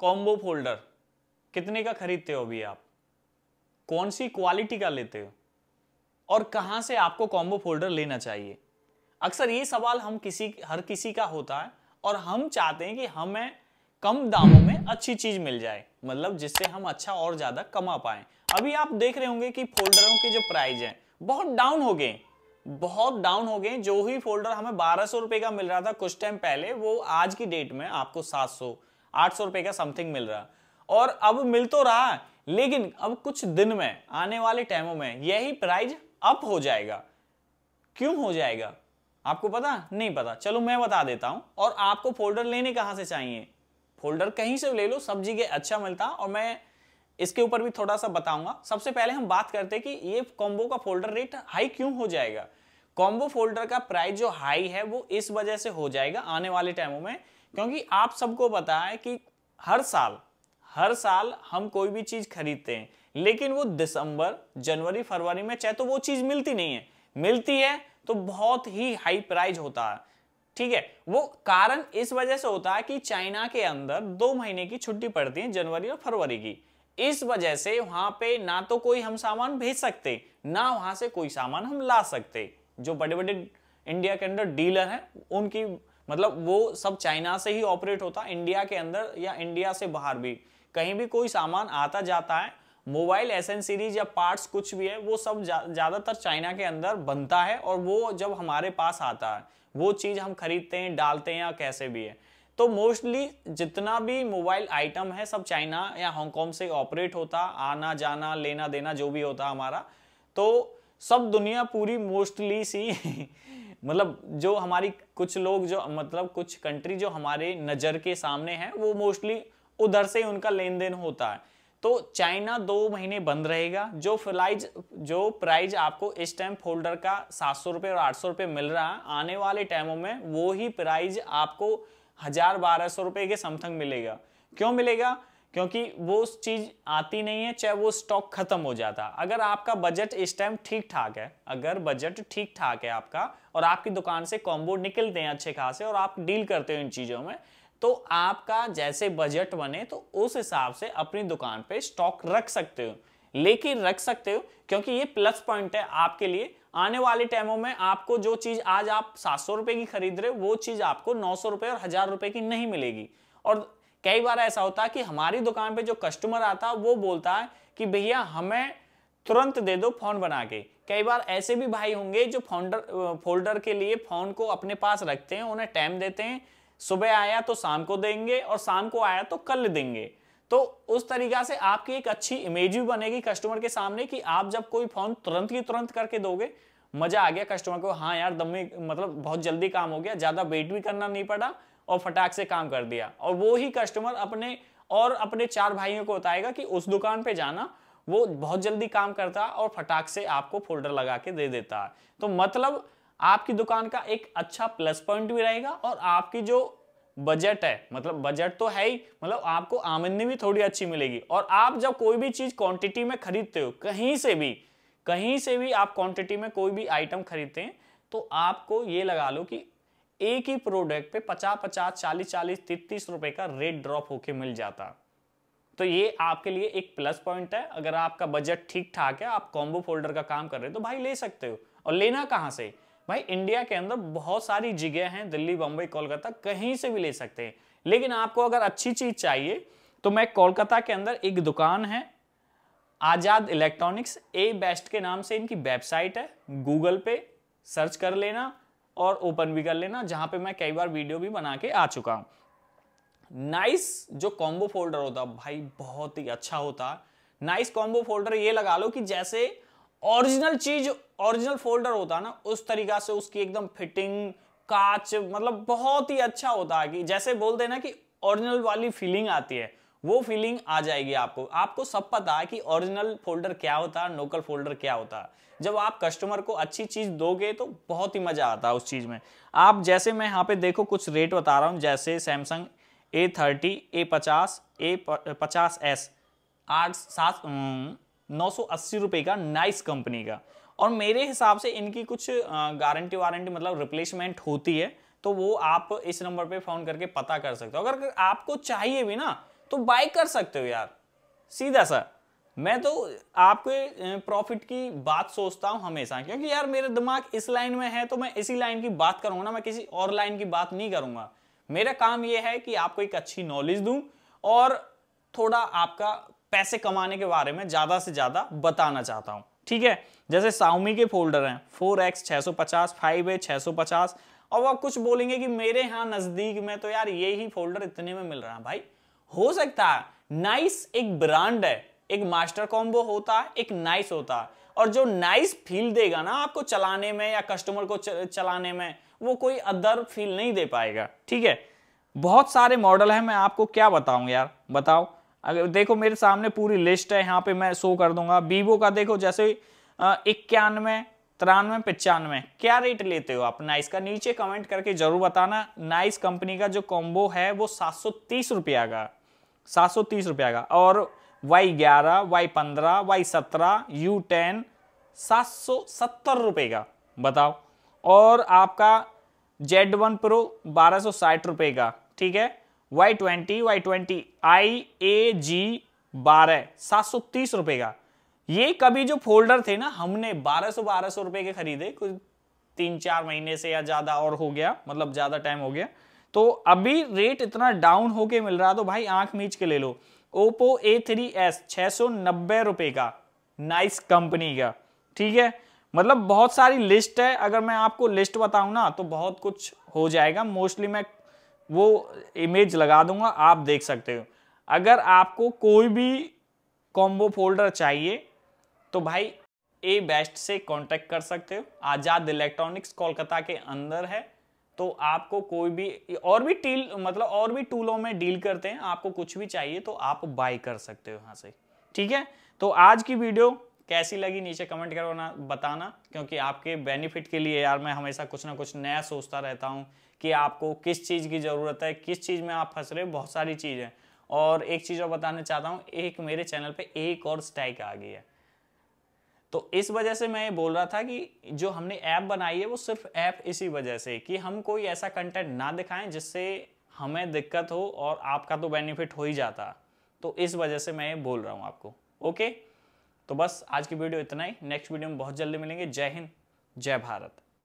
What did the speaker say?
combo folder कितने का खरीदते हो अभी आप कौन सी क्वालिटी का लेते हो और कहाँ से आपको कॉम्बो फोल्डर लेना चाहिए अक्सर ये सवाल हम किसी हर किसी का होता है और हम चाहते हैं कि हमें कम दामों में अच्छी चीज मिल जाए मतलब जिससे हम अच्छा और ज्यादा कमा पाए अभी आप देख रहे होंगे कि फोल्डरों के जो प्राइस हैं बहुत डाउन हो गए बहुत डाउन हो गए जो ही फोल्डर हमें बारह सौ रुपए का मिल रहा था कुछ टाइम पहले वो आज की डेट में आपको सात सौ आठ सौ रुपए का समथिंग मिल रहा और अब मिल तो रहा लेकिन अब कुछ दिन में आने वाले टाइमों में यही प्राइस अप हो जाएगा क्यों हो जाएगा आपको पता नहीं पता चलो मैं बता देता हूं और आपको फोल्डर लेने कहां से चाहिए फोल्डर कहीं से ले लो सब्जी के अच्छा मिलता और मैं इसके ऊपर भी थोड़ा सा बताऊंगा सबसे पहले हम बात करते कि ये कॉम्बो का फोल्डर रेट हाई क्यों हो जाएगा कॉम्बो फोल्डर का प्राइस जो हाई है वो इस वजह से हो जाएगा आने वाले टाइमों में क्योंकि आप सबको पता है कि हर साल हर साल हम कोई भी चीज़ खरीदते हैं लेकिन वो दिसंबर जनवरी फरवरी में चाहे तो वो चीज़ मिलती नहीं है मिलती है तो बहुत ही हाई प्राइज होता है ठीक है वो कारण इस वजह से होता है कि चाइना के अंदर दो महीने की छुट्टी पड़ती है जनवरी और फरवरी की इस वजह से वहां पे ना तो कोई हम सामान भेज सकते ना वहां से कोई सामान हम ला सकते जो बड़े बड़े इंडिया के अंदर डीलर हैं उनकी मतलब वो सब चाइना से ही ऑपरेट होता है इंडिया के अंदर या इंडिया से बाहर भी कहीं भी कोई सामान आता जाता है मोबाइल एस एन सीरीज या पार्ट्स कुछ भी है वो सब ज़्यादातर जा, चाइना के अंदर बनता है और वो जब हमारे पास आता है वो चीज़ हम खरीदते हैं डालते हैं या कैसे भी है तो मोस्टली जितना भी मोबाइल आइटम है सब चाइना या हांगकॉन्ग से ऑपरेट होता आना जाना लेना देना जो भी होता हमारा तो सब दुनिया पूरी मोस्टली सी मतलब जो हमारी कुछ लोग जो मतलब कुछ कंट्री जो हमारे नज़र के सामने हैं वो मोस्टली उधर से उनका लेन देन होता है तो चाइना दो महीने बंद रहेगा जो फ्लाइज जो प्राइज आपको इस टाइम फोल्डर का सात सौ रुपये और आठ सौ रुपये मिल रहा है आने वाले टाइमों में वो ही प्राइज आपको हज़ार बारह सौ रुपये के समथिंग मिलेगा क्यों मिलेगा क्योंकि वो उस चीज़ आती नहीं है चाहे वो स्टॉक खत्म हो जाता अगर आपका बजट इस टाइम ठीक ठाक है अगर बजट ठीक ठाक है आपका और आपकी दुकान से कॉम्बो निकलते हैं अच्छे खासे और आप डील करते हो इन चीज़ों में तो आपका जैसे बजट बने तो उस हिसाब से अपनी दुकान पे स्टॉक रख सकते हो लेकिन रख सकते हो क्योंकि ये प्लस पॉइंट है आपके लिए आने वाले टाइमों में आपको जो चीज़ आज आप सात सौ की खरीद रहे हो वो चीज़ आपको नौ सौ और हज़ार रुपए की नहीं मिलेगी और कई बार ऐसा होता है कि हमारी दुकान पे जो कस्टमर आता है वो बोलता है कि भैया हमें तुरंत दे दो फोन बना के कई बार ऐसे भी भाई होंगे जो फोल्डर फोल्डर के लिए फोन को अपने पास रखते हैं उन्हें टाइम देते हैं सुबह आया तो शाम को देंगे और शाम को आया तो कल देंगे तो उस तरीका से आपकी एक अच्छी इमेज भी बनेगी कस्टमर के सामने कि आप जब कोई फोन तुरंत की तुरंत करके दोगे मजा आ गया कस्टमर को हाँ यार दम्मी मतलब बहुत जल्दी काम हो गया ज़्यादा वेट भी करना नहीं पड़ा और फटाक से काम कर दिया और वो ही कस्टमर अपने और अपने चार भाइयों को बताएगा कि उस दुकान पे जाना वो बहुत जल्दी काम करता और फटाक से आपको फोल्डर लगा के दे देता है तो मतलब आपकी दुकान का एक अच्छा प्लस पॉइंट भी रहेगा और आपकी जो बजट है मतलब बजट तो है ही मतलब आपको आमदनी भी थोड़ी अच्छी मिलेगी और आप जब कोई भी चीज़ क्वांटिटी में खरीदते हो कहीं से भी कहीं से भी आप क्वांटिटी में कोई भी आइटम खरीदते हैं तो आपको ये लगा लो कि एक ही प्रोडक्ट पे पचास पचास चालीस चालीस तैतीस रुपए का रेट ड्रॉप होके मिल जाता तो ये आपके लिए एक प्लस पॉइंट है अगर आपका बजट ठीक ठाक है आप कॉम्बो फोल्डर का काम कर रहे हो तो भाई ले सकते हो और लेना कहाँ से भाई इंडिया के अंदर बहुत सारी जगह हैं दिल्ली बम्बई कोलकाता कहीं से भी ले सकते हैं लेकिन आपको अगर अच्छी चीज चाहिए तो मैं कोलकाता के अंदर एक दुकान है आज़ाद इलेक्ट्रॉनिक्स ए बेस्ट के नाम से इनकी वेबसाइट है गूगल पे सर्च कर लेना और ओपन भी कर लेना जहाँ पे मैं कई बार वीडियो भी बना के आ चुका हूँ नाइस जो कॉम्बो फोल्डर होता भाई बहुत ही अच्छा होता नाइस कॉम्बो फोल्डर ये लगा लो कि जैसे ओरिजिनल चीज ओरिजिनल फोल्डर होता ना उस तरीका से उसकी एकदम फिटिंग काच मतलब बहुत ही अच्छा होता है कि जैसे बोल देना कि ओरिजिनल वाली फीलिंग आती है वो फीलिंग आ जाएगी आपको आपको सब पता है कि ओरिजिनल फोल्डर क्या होता है लोकल फोल्डर क्या होता है जब आप कस्टमर को अच्छी चीज़ दोगे तो बहुत ही मज़ा आता है उस चीज़ में आप जैसे मैं यहाँ पे देखो कुछ रेट बता रहा हूँ जैसे सैमसंग ए थर्टी ए पचास ए पचास एस आठ सात नौ सौ अस्सी रुपये का नाइस कंपनी का और मेरे हिसाब से इनकी कुछ गारंटी वारंटी मतलब रिप्लेसमेंट होती है तो वो आप इस नंबर पे फ़ोन करके पता कर सकते हो अगर आपको चाहिए भी ना तो बाय कर सकते हो यार सीधा सा मैं तो आपके प्रॉफिट की बात सोचता हूँ हमेशा क्योंकि यार मेरे दिमाग इस लाइन में है तो मैं इसी लाइन की बात करूंगा ना मैं किसी और लाइन की बात नहीं करूंगा मेरा काम यह है कि आपको एक अच्छी नॉलेज दूं और थोड़ा आपका पैसे कमाने के बारे में ज़्यादा से ज़्यादा बताना चाहता हूँ ठीक है जैसे साउमी के फोल्डर हैं फोर एक्स छः सौ पचास फाइव ए छः सौ पचास और वह कुछ बोलेंगे कि मेरे यहाँ नज़दीक में तो यार ये ही फोल्डर इतने में मिल रहा है भाई हो सकता है नाइस एक ब्रांड है एक मास्टर कॉम्बो होता है एक नाइस होता और जो नाइस फील देगा ना आपको चलाने में या कस्टमर को चलाने में वो कोई अदर फील नहीं दे पाएगा ठीक है बहुत सारे मॉडल हैं मैं आपको क्या बताऊं यार बताओ अगर देखो मेरे सामने पूरी लिस्ट है यहाँ पे मैं शो कर दूंगा वीवो का देखो जैसे इक्यानवे तिरानवे पचानवे क्या रेट लेते हो आप नाइस का नीचे कमेंट करके जरूर बताना नाइस कंपनी का जो कॉम्बो है वो सात सौ तीस रुपया का सात सौ तीस रुपये आएगा और वाई ग्यारह वाई पंद्रह वाई सत्रह यू टेन सात सौ सत्तर रुपये का बताओ और आपका जेड वन प्रो बारह सौ साठ रुपये का ठीक है Y twenty Y twenty I A G बारह सात सौ तीस रुपये का ये कभी जो फोल्डर थे ना हमने बारह सौ बारह सौ रुपये के खरीदे कुछ तीन चार महीने से या ज़्यादा और हो गया मतलब ज़्यादा टाइम हो गया तो अभी रेट इतना डाउन होके मिल रहा तो भाई आंख मीच के ले लो ओप्पो ए थ्री एस छह सौ नब्बे रुपए का नाइस कंपनी का ठीक है मतलब बहुत सारी लिस्ट है अगर मैं आपको लिस्ट बताऊं ना तो बहुत कुछ हो जाएगा मोस्टली मैं वो इमेज लगा दूंगा आप देख सकते हो अगर आपको कोई भी कॉम्बो फोल्डर चाहिए तो भाई ए बेस्ट से कांटेक्ट कर सकते हो आज़ाद इलेक्ट्रॉनिक्स कोलकाता के अंदर है तो आपको कोई भी और भी टील मतलब और भी टूलों में डील करते हैं आपको कुछ भी चाहिए तो आप बाय कर सकते हो यहाँ से ठीक है तो आज की वीडियो कैसी लगी नीचे कमेंट करवाना बताना क्योंकि आपके बेनिफिट के लिए यार मैं हमेशा कुछ ना कुछ नया सोचता रहता हूँ कि आपको किस चीज़ की ज़रूरत है किस चीज़ में आप फंस रहे हो बहुत सारी चीज़ है और एक चीज़ और बताना चाहता हूँ एक मेरे चैनल पे एक और स्टाइक आ गई है तो इस वजह से मैं ये बोल रहा था कि जो हमने ऐप बनाई है वो सिर्फ ऐप इसी वजह से कि हम कोई ऐसा कंटेंट ना दिखाएं जिससे हमें दिक्कत हो और आपका तो बेनिफिट हो ही जाता तो इस वजह से मैं ये बोल रहा हूँ आपको ओके तो बस आज की वीडियो इतना ही नेक्स्ट वीडियो में बहुत जल्दी मिलेंगे जय हिंद जय भारत